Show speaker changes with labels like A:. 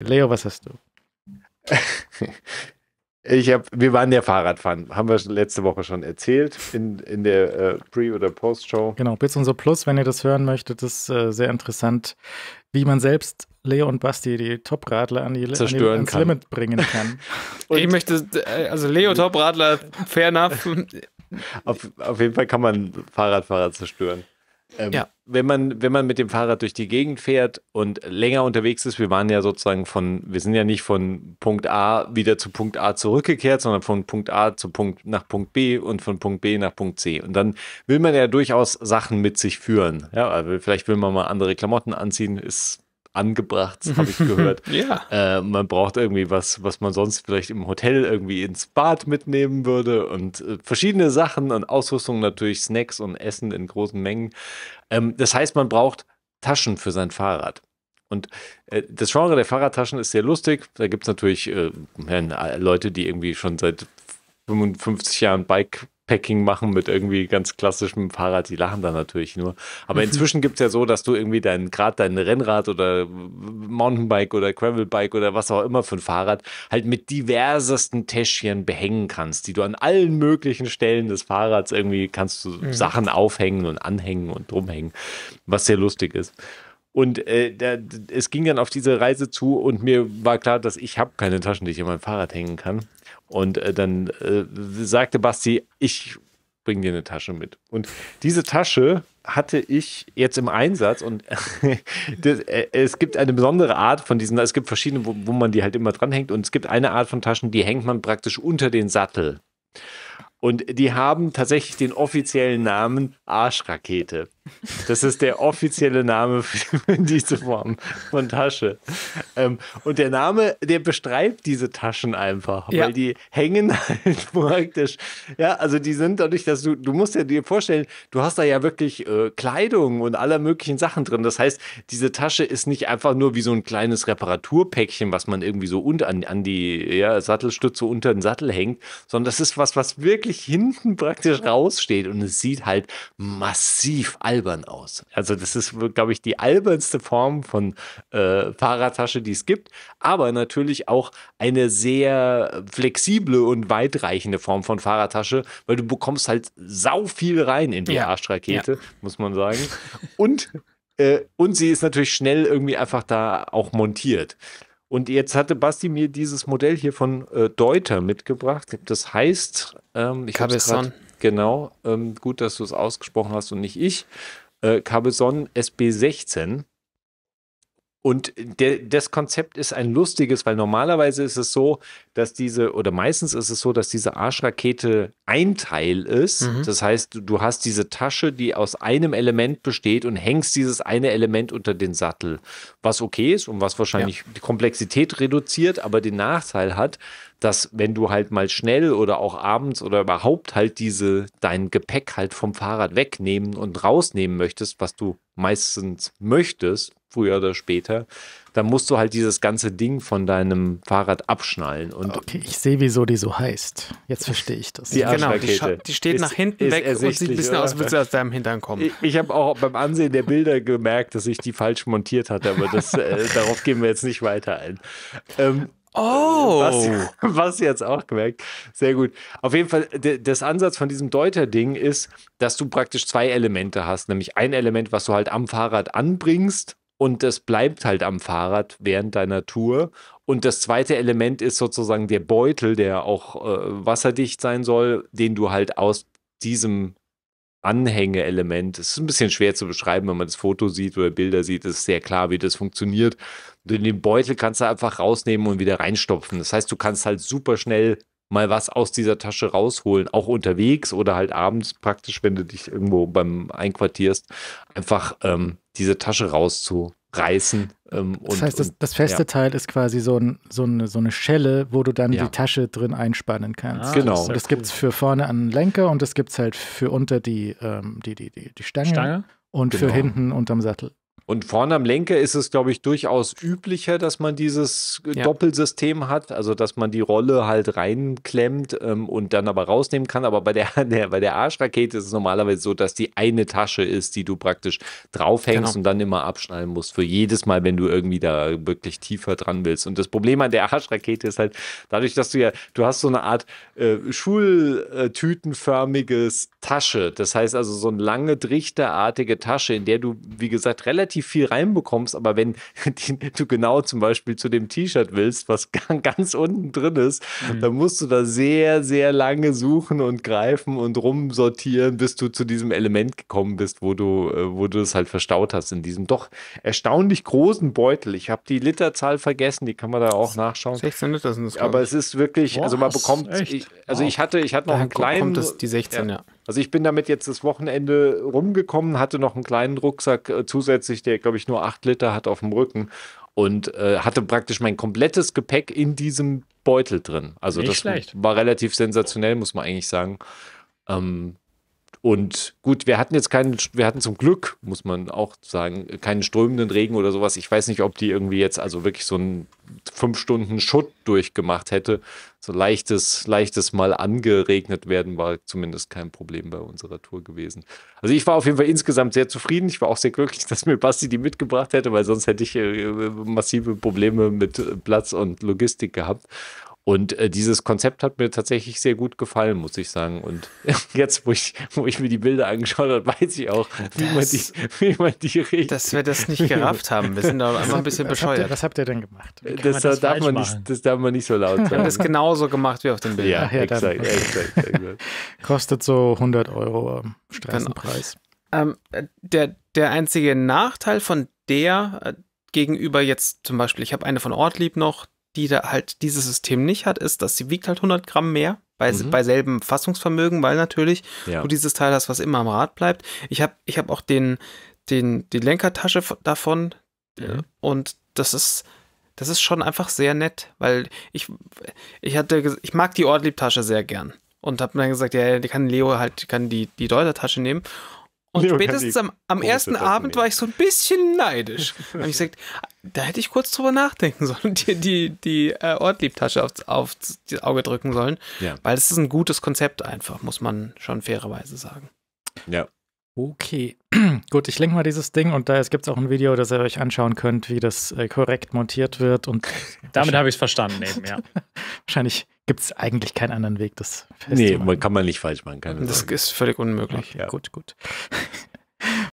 A: Leo, was hast du?
B: Ich hab, wir waren ja Fahrradfahren, haben wir letzte Woche schon erzählt in, in der äh, Pre- oder Post-Show.
A: Genau, Bits und so Plus, wenn ihr das hören möchtet, ist äh, sehr interessant, wie man selbst Leo und Basti, die Topradler, an die, Zerstören an die, ans kann. Limit bringen kann. und ich möchte, äh, also Leo Topradler, fair enough.
B: auf, auf jeden Fall kann man Fahrradfahrer zerstören. Ähm, ja. wenn, man, wenn man mit dem Fahrrad durch die Gegend fährt und länger unterwegs ist, wir waren ja sozusagen von, wir sind ja nicht von Punkt A wieder zu Punkt A zurückgekehrt, sondern von Punkt A zu Punkt nach Punkt B und von Punkt B nach Punkt C. Und dann will man ja durchaus Sachen mit sich führen. Ja, also vielleicht will man mal andere Klamotten anziehen, ist angebracht, habe ich gehört. ja. Äh, man braucht irgendwie was, was man sonst vielleicht im Hotel irgendwie ins Bad mitnehmen würde und äh, verschiedene Sachen und Ausrüstung natürlich, Snacks und Essen in großen Mengen. Ähm, das heißt, man braucht Taschen für sein Fahrrad. Und äh, das Genre der Fahrradtaschen ist sehr lustig. Da gibt es natürlich äh, äh, Leute, die irgendwie schon seit 55 Jahren Bike Backpacking machen mit irgendwie ganz klassischem Fahrrad, die lachen dann natürlich nur. Aber mhm. inzwischen gibt es ja so, dass du irgendwie dein, gerade dein Rennrad oder Mountainbike oder Gravelbike oder was auch immer für ein Fahrrad halt mit diversesten Täschchen behängen kannst, die du an allen möglichen Stellen des Fahrrads irgendwie kannst du mhm. Sachen aufhängen und anhängen und drumhängen, was sehr lustig ist. Und äh, der, es ging dann auf diese Reise zu und mir war klar, dass ich habe keine Taschen, die ich in mein Fahrrad hängen kann. Und äh, dann äh, sagte Basti, ich bringe dir eine Tasche mit. Und diese Tasche hatte ich jetzt im Einsatz und das, äh, es gibt eine besondere Art von diesen, es gibt verschiedene, wo, wo man die halt immer dranhängt und es gibt eine Art von Taschen, die hängt man praktisch unter den Sattel. Und die haben tatsächlich den offiziellen Namen Arschrakete. Das ist der offizielle Name für diese Form von Tasche. Ähm, und der Name, der bestreibt diese Taschen einfach, ja. weil die hängen halt praktisch. Ja, also die sind dadurch, dass du, du musst ja dir vorstellen, du hast da ja wirklich äh, Kleidung und aller möglichen Sachen drin. Das heißt, diese Tasche ist nicht einfach nur wie so ein kleines Reparaturpäckchen, was man irgendwie so und an, an die ja, Sattelstütze unter den Sattel hängt, sondern das ist was, was wirklich hinten praktisch raussteht und es sieht halt massiv alt albern aus. Also das ist, glaube ich, die albernste Form von äh, Fahrradtasche, die es gibt, aber natürlich auch eine sehr flexible und weitreichende Form von Fahrradtasche, weil du bekommst halt sau viel rein in die ja. Arschrakete, ja. muss man sagen. Und, äh, und sie ist natürlich schnell irgendwie einfach da auch montiert. Und jetzt hatte Basti mir dieses Modell hier von äh, Deuter mitgebracht. Das heißt, ähm, ich habe es gerade Genau, ähm, gut, dass du es ausgesprochen hast und nicht ich. Äh, Cabezon SB16 und de, das Konzept ist ein lustiges, weil normalerweise ist es so, dass diese, oder meistens ist es so, dass diese Arschrakete ein Teil ist. Mhm. Das heißt, du hast diese Tasche, die aus einem Element besteht und hängst dieses eine Element unter den Sattel. Was okay ist und was wahrscheinlich ja. die Komplexität reduziert, aber den Nachteil hat, dass wenn du halt mal schnell oder auch abends oder überhaupt halt diese dein Gepäck halt vom Fahrrad wegnehmen und rausnehmen möchtest, was du meistens möchtest, früher oder später, dann musst du halt dieses ganze Ding von deinem Fahrrad abschnallen. Und okay, ich sehe, wieso die so heißt. Jetzt verstehe ich das. Die genau, die, die, steht ist, nach hinten weg und sieht ein bisschen oder? aus, als würde sie aus deinem Hintern kommen. Ich, ich habe auch beim Ansehen der Bilder gemerkt, dass ich die falsch montiert hatte, aber das, äh, darauf gehen wir jetzt nicht weiter ein. Ähm, Oh! Was, was jetzt auch gemerkt. Sehr gut. Auf jeden Fall, das Ansatz von diesem Deuter-Ding ist, dass du praktisch zwei Elemente hast. Nämlich ein Element, was du halt am Fahrrad anbringst, und das bleibt halt am Fahrrad während deiner Tour. Und das zweite Element ist sozusagen der Beutel, der auch äh, wasserdicht sein soll, den du halt aus diesem Anhängeelement. Es ist ein bisschen schwer zu beschreiben, wenn man das Foto sieht oder Bilder sieht, ist sehr klar, wie das funktioniert. Den Beutel kannst du einfach rausnehmen und wieder reinstopfen. Das heißt, du kannst halt super schnell mal was aus dieser Tasche rausholen, auch unterwegs oder halt abends praktisch, wenn du dich irgendwo beim Einquartierst, einfach ähm, diese Tasche rauszureißen. Ähm, und, das heißt, das, das feste ja.
A: Teil ist quasi so, ein, so, eine, so, eine, Schelle, wo du dann ja. die Tasche drin einspannen kannst. Ah, genau. Und das gibt es für vorne an den Lenker und das gibt es halt für unter die, ähm, die, die, die, die Stange, Stange, und genau. für hinten unterm Sattel.
B: Und vorne am Lenker ist es, glaube ich, durchaus üblicher, dass man dieses äh, ja. Doppelsystem hat, also dass man die Rolle halt reinklemmt ähm, und dann aber rausnehmen kann. Aber bei der, der, bei der Arschrakete ist es normalerweise so, dass die eine Tasche ist, die du praktisch draufhängst genau. und dann immer abschneiden musst für jedes Mal, wenn du irgendwie da wirklich tiefer dran willst. Und das Problem an der Arschrakete ist halt, dadurch, dass du ja, du hast so eine Art äh, schultütenförmiges Tasche. Das heißt also so eine lange trichterartige Tasche, in der du, wie gesagt, relativ relativ viel reinbekommst, aber wenn die, du genau zum Beispiel zu dem T-Shirt willst, was ganz unten drin ist, mhm. dann musst du da sehr, sehr lange suchen und greifen und rumsortieren, bis du zu diesem Element gekommen bist, wo du, äh, wo du es halt verstaut hast, in diesem doch erstaunlich großen Beutel. Ich habe die Literzahl vergessen, die kann man da auch nachschauen. 16 Liter sind es, Aber es ist wirklich, Boah, also man bekommt, ich, also ich hatte, ich hatte noch einen kleinen. Kommt das, die 16, ja. ja also ich bin damit jetzt das Wochenende rumgekommen, hatte noch einen kleinen Rucksack äh, zusätzlich, der, glaube ich, nur acht Liter hat auf dem Rücken und äh, hatte praktisch mein komplettes Gepäck in diesem Beutel drin. Also Nicht das schlecht. war relativ sensationell, muss man eigentlich sagen. Ähm, und gut, wir hatten jetzt keinen, wir hatten zum Glück, muss man auch sagen, keinen strömenden Regen oder sowas. Ich weiß nicht, ob die irgendwie jetzt also wirklich so ein fünf Stunden Schutt durchgemacht hätte. So leichtes, leichtes Mal angeregnet werden war zumindest kein Problem bei unserer Tour gewesen. Also ich war auf jeden Fall insgesamt sehr zufrieden. Ich war auch sehr glücklich, dass mir Basti die mitgebracht hätte, weil sonst hätte ich äh, äh, massive Probleme mit Platz und Logistik gehabt. Und äh, dieses Konzept hat mir tatsächlich sehr gut gefallen, muss ich sagen. Und jetzt, wo ich, wo ich mir die Bilder angeschaut habe, weiß ich auch, wie, das, man, die, wie man die regelt. Dass wir das nicht gerafft haben. Wir sind da einfach ein bisschen bescheuert. was
A: habt ihr denn gemacht? Äh, das, man das, darf man nicht, das darf man nicht so laut sagen. Wir haben das genauso gemacht wie auf den Bildern. Ja, ja exakt, exakt, exakt. Kostet so 100 Euro Straßenpreis. Genau. Ähm, äh, der, der einzige Nachteil von der äh, gegenüber jetzt zum Beispiel, ich habe eine von Ortlieb noch, die da halt dieses System nicht hat, ist, dass sie wiegt halt 100 Gramm mehr bei, mhm. bei selben Fassungsvermögen, weil natürlich ja. du dieses Teil hast, was immer am Rad bleibt. Ich habe ich hab auch den, den, die Lenkertasche davon äh, mhm. und das ist, das ist schon einfach sehr nett, weil ich, ich hatte, ich mag die Ortliebtasche sehr gern und habe mir dann gesagt, ja, die kann Leo halt, kann die, die Deutertasche nehmen und Leon spätestens am, am ersten Abend war ich so ein bisschen neidisch. da habe ich gesagt, da hätte ich kurz drüber nachdenken sollen, die, die, die äh, Ortliebtasche aufs, aufs Auge drücken sollen. Ja. Weil es ist ein gutes Konzept einfach, muss man schon fairerweise sagen. Ja. Okay. Gut, ich lenke mal dieses Ding und da gibt es auch ein Video, das ihr euch anschauen könnt, wie das äh, korrekt montiert wird. Und Damit habe
B: ich es verstanden eben, ja.
A: wahrscheinlich gibt es eigentlich keinen anderen Weg, das
B: festzumachen. Nee, man kann man nicht falsch machen. Keine das Sorge.
A: ist völlig unmöglich. ja. Gut, gut.